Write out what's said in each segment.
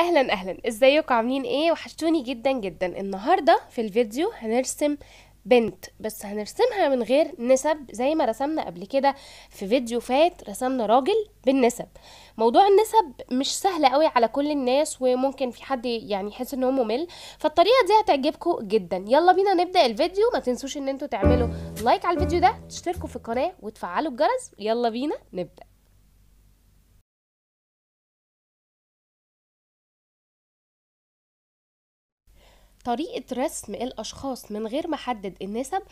اهلا اهلا ازيكم عاملين ايه وحشتوني جدا جدا النهارده في الفيديو هنرسم بنت بس هنرسمها من غير نسب زي ما رسمنا قبل كده في فيديو فات رسمنا راجل بالنسب موضوع النسب مش سهل قوي على كل الناس وممكن في حد يعني يحس ان هو ممل فالطريقه دي هتعجبكم جدا يلا بينا نبدا الفيديو ما تنسوش ان انتوا تعملوا لايك على الفيديو ده تشتركوا في القناه وتفعلوا الجرس يلا بينا نبدا طريقة رسم الأشخاص من غير ما أحدد النسب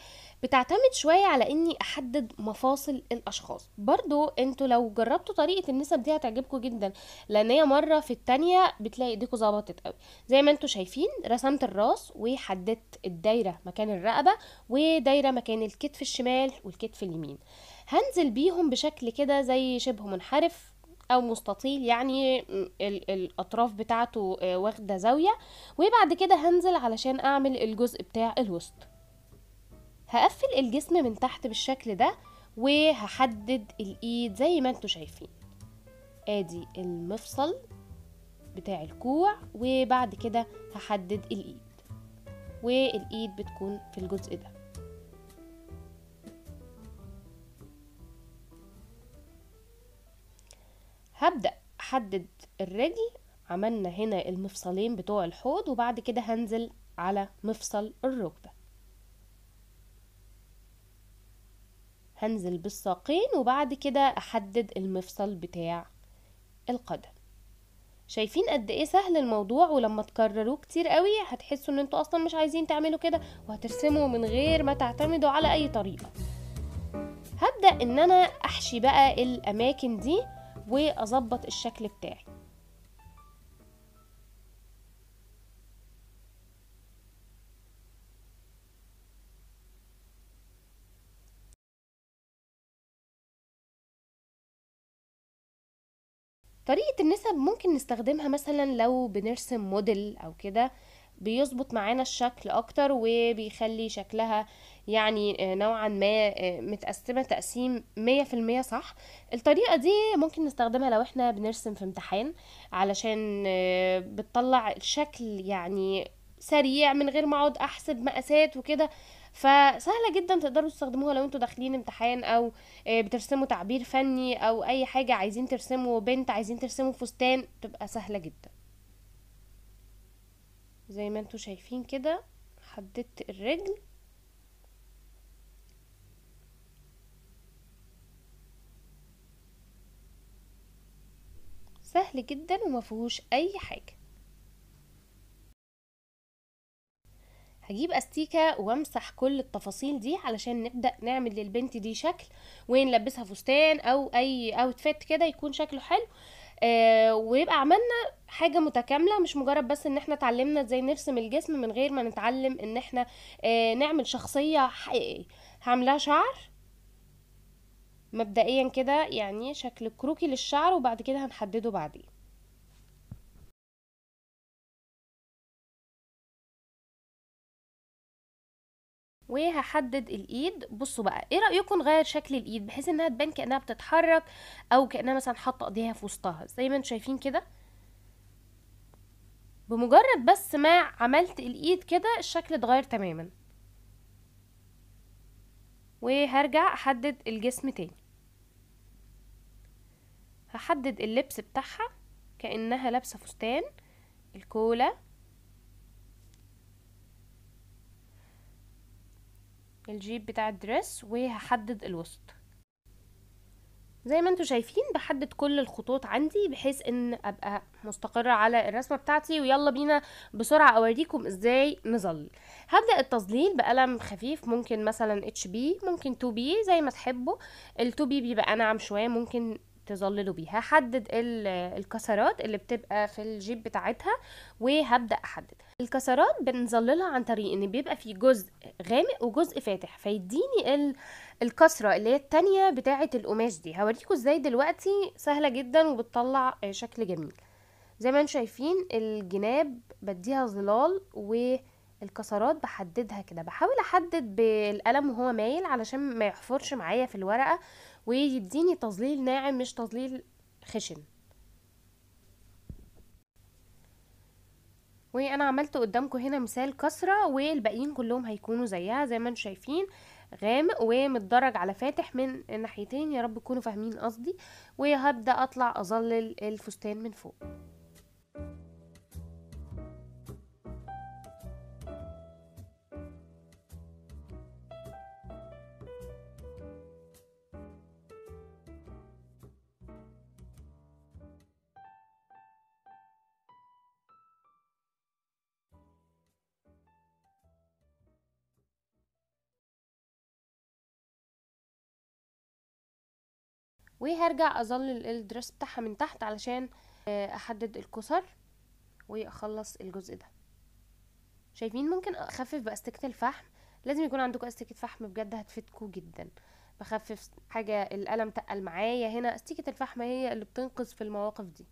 بتعتمد شوية على إني أحدد مفاصل الأشخاص برضو أنتوا لو جربتوا طريقة النسب دي هتعجبكم جدا لأن هي مرة في التانية بتلاقي إيديكوا ظبطت قوي زي ما أنتوا شايفين رسمت الراس وحددت الدايرة مكان الرقبة ودايرة مكان الكتف الشمال والكتف اليمين هنزل بيهم بشكل كده زي شبه منحرف او مستطيل يعني الاطراف بتاعته آه، واخده زاويه وبعد كده هنزل علشان اعمل الجزء بتاع الوسط هقفل الجسم من تحت بالشكل ده وهحدد الايد زي ما انتوا شايفين ادي المفصل بتاع الكوع وبعد كده هحدد الايد والايد بتكون في الجزء ده هبدأ احدد الرجل عملنا هنا المفصلين بتوع الحوض وبعد كده هنزل على مفصل الركبة هنزل بالساقين وبعد كده احدد المفصل بتاع القدم شايفين قد ايه سهل الموضوع ولما تكرروه كتير قوي هتحسوا ان انتوا اصلا مش عايزين تعملوا كده وهترسموا من غير ما تعتمدوا على اي طريقة هبدأ ان انا احشي بقى الاماكن دي واظبط الشكل بتاعي طريقة النسب ممكن نستخدمها مثلا لو بنرسم موديل أو كده بيظبط معانا الشكل أكتر وبيخلي شكلها يعني آه، نوعا ما آه، متقسمة تقسيم مية في المية صح الطريقة دي ممكن نستخدمها لو احنا بنرسم في امتحان علشان آه، بتطلع الشكل يعني سريع من غير ما اقعد احسب مقاسات وكده فسهلة جدا تقدروا تستخدموها لو انتوا داخلين امتحان او بترسموا تعبير فني او اي حاجة عايزين ترسموا بنت عايزين ترسموا فستان تبقى سهلة جدا زي ما انتوا شايفين كده حددت الرجل سهل جدا ومفيهوش اي حاجة هجيب استيكة وامسح كل التفاصيل دي علشان نبدأ نعمل للبنت دي شكل ونلبسها فستان او اي اوتفيت كده يكون شكله حلو آه ويبقى عملنا حاجة متكاملة مش مجرد بس ان احنا اتعلمنا ازاي نرسم الجسم من غير ما نتعلم ان احنا آه نعمل شخصية حقيقية هعملها شعر مبدئيا كده يعني شكل الكروكي للشعر وبعد كده هنحدده بعدين وهحدد الايد بصوا بقى ايه رايكم نغير شكل الايد بحيث انها تبان كانها بتتحرك او كانها مثلا حاطه ايديها في وسطها زي ما انتم شايفين كده بمجرد بس ما عملت الايد كده الشكل اتغير تماما وهرجع احدد الجسم تاني هحدد اللبس بتاعها كأنها لابسة فستان الكولا الجيب بتاع الدرس وهحدد الوسط زي ما انتم شايفين بحدد كل الخطوط عندي بحيث ان ابقى مستقرة على الرسمة بتاعتي ويلا بينا بسرعة اوريكم ازاي نظلل هبدأ التظليل بقلم خفيف ممكن مثلا اتش بي ممكن 2 بي زي ما تحبوا ال 2 بي بيبقى ناعم شوية ممكن تظللوا بيها هحدد الكسرات اللي بتبقى في الجيب بتاعتها وهبدا احدد الكسرات بنظللها عن طريق ان بيبقى في جزء غامق وجزء فاتح فيديني الكسره اللي هي التانية بتاعه القماش دي هوريكم ازاي دلوقتي سهله جدا وبتطلع آه، شكل جميل زي ما انتم شايفين الجناب بديها ظلال و الكسرات بحددها كده بحاول احدد بالقلم وهو مايل علشان ما يحفرش معايا في الورقه ويديني تظليل ناعم مش تظليل خشن وانا عملت قدامكم هنا مثال كسره والباقيين كلهم هيكونوا زيها زي ما انتم شايفين غامق ومتدرج على فاتح من الناحيتين يا رب تكونوا فاهمين قصدي وهبدا اطلع اظلل الفستان من فوق وهرجع اظلل الدرس بتاعها من تحت علشان آه، احدد الكسر واخلص الجزء ده شايفين ممكن اخفف باستكة الفحم لازم يكون عندكم استكة فحم بجد هتفيدكم جدا بخفف حاجة القلم تقل معايا هنا استكة الفحم هي اللي بتنقذ في المواقف دي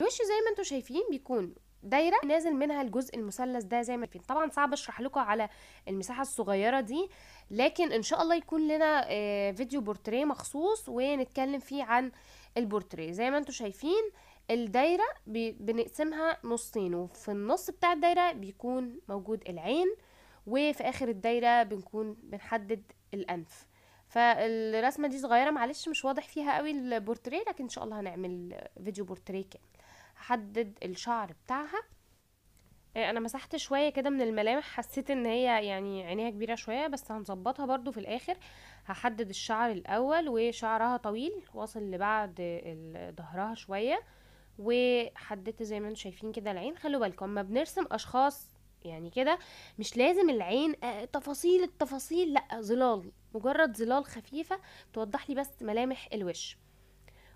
الوش زي ما انتم شايفين بيكون دايره نازل منها الجزء المثلث ده زي ما فين طبعا صعب اشرح لكم على المساحه الصغيره دي لكن ان شاء الله يكون لنا آه، فيديو بورتريه مخصوص ونتكلم فيه عن البورتريه زي ما انتم شايفين الدايره بنقسمها نصين وفي النص بتاع الدايره بيكون موجود العين وفي اخر الدايره بنكون بنحدد الانف فالرسمه دي صغيره معلش مش واضح فيها قوي البورتريه لكن ان شاء الله هنعمل فيديو بورتريه كامل هحدد الشعر بتاعها آه، انا مسحت شوية كده من الملامح حسيت ان هي يعني عينيها كبيرة شوية بس هنظبطها برضو في الاخر هحدد الشعر الاول وشعرها طويل واصل لبعد ظهرها شوية وحددت زي ما انتم شايفين كده العين خلوا بالكم ما بنرسم اشخاص يعني كده مش لازم العين آه، تفاصيل التفاصيل لا ظلال مجرد ظلال خفيفة توضح لي بس ملامح الوش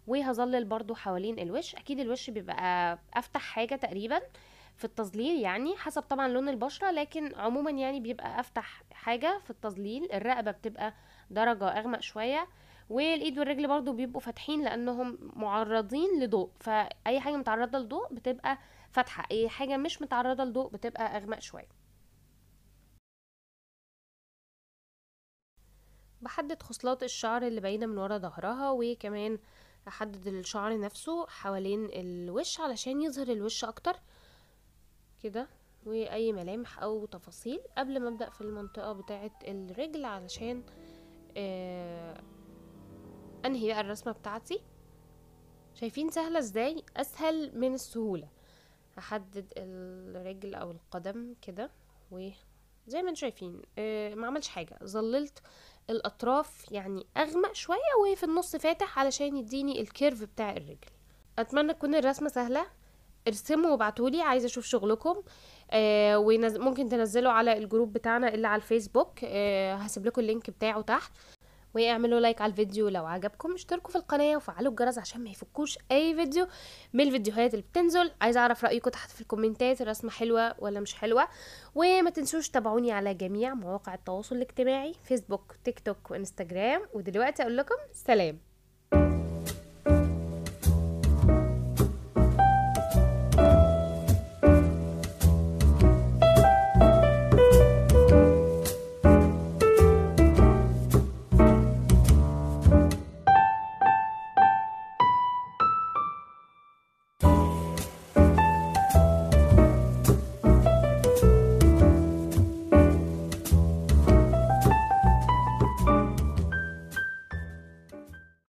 وهظلل برضو حوالين الوش اكيد الوش بيبقى افتح حاجه تقريبا في التظليل يعني حسب طبعا لون البشره لكن عموما يعني بيبقى افتح حاجه في التظليل الرقبه بتبقى درجه اغمق شويه والايد والرجل برضو بيبقوا فاتحين لانهم معرضين لضوء فاي حاجه متعرضه لضوء بتبقى فاتحه اي حاجه مش متعرضه لضوء بتبقى اغمق شويه بحدد خصلات الشعر اللي باينه من ورا ظهرها وكمان احدد الشعر نفسه حوالين الوش علشان يظهر الوش اكتر كده واي ملامح او تفاصيل قبل ما ابدا في المنطقه بتاعه الرجل علشان آه انهي بقى الرسمه بتاعتي شايفين سهله ازاي اسهل من السهوله احدد الرجل او القدم كده و زي ما انتم شايفين آه، ما عملش حاجه ظللت الاطراف يعني اغمق شويه وهي في النص فاتح علشان يديني الكيرف بتاع الرجل اتمنى تكون الرسمه سهله ارسموا وابعتولي عايزه اشوف شغلكم آه وممكن تنزلوا على الجروب بتاعنا اللي على الفيسبوك آه هسيب لكم اللينك بتاعه تحت واعملوا لايك على الفيديو لو عجبكم اشتركوا في القناه وفعلوا الجرس عشان ما يفكوش اي فيديو من الفيديوهات اللي بتنزل عايزه اعرف رايكم تحت في الكومنتات الرسمه حلوه ولا مش حلوه وما تنسوش تابعوني على جميع مواقع التواصل الاجتماعي فيسبوك تيك توك وانستجرام ودلوقتي اقول لكم سلام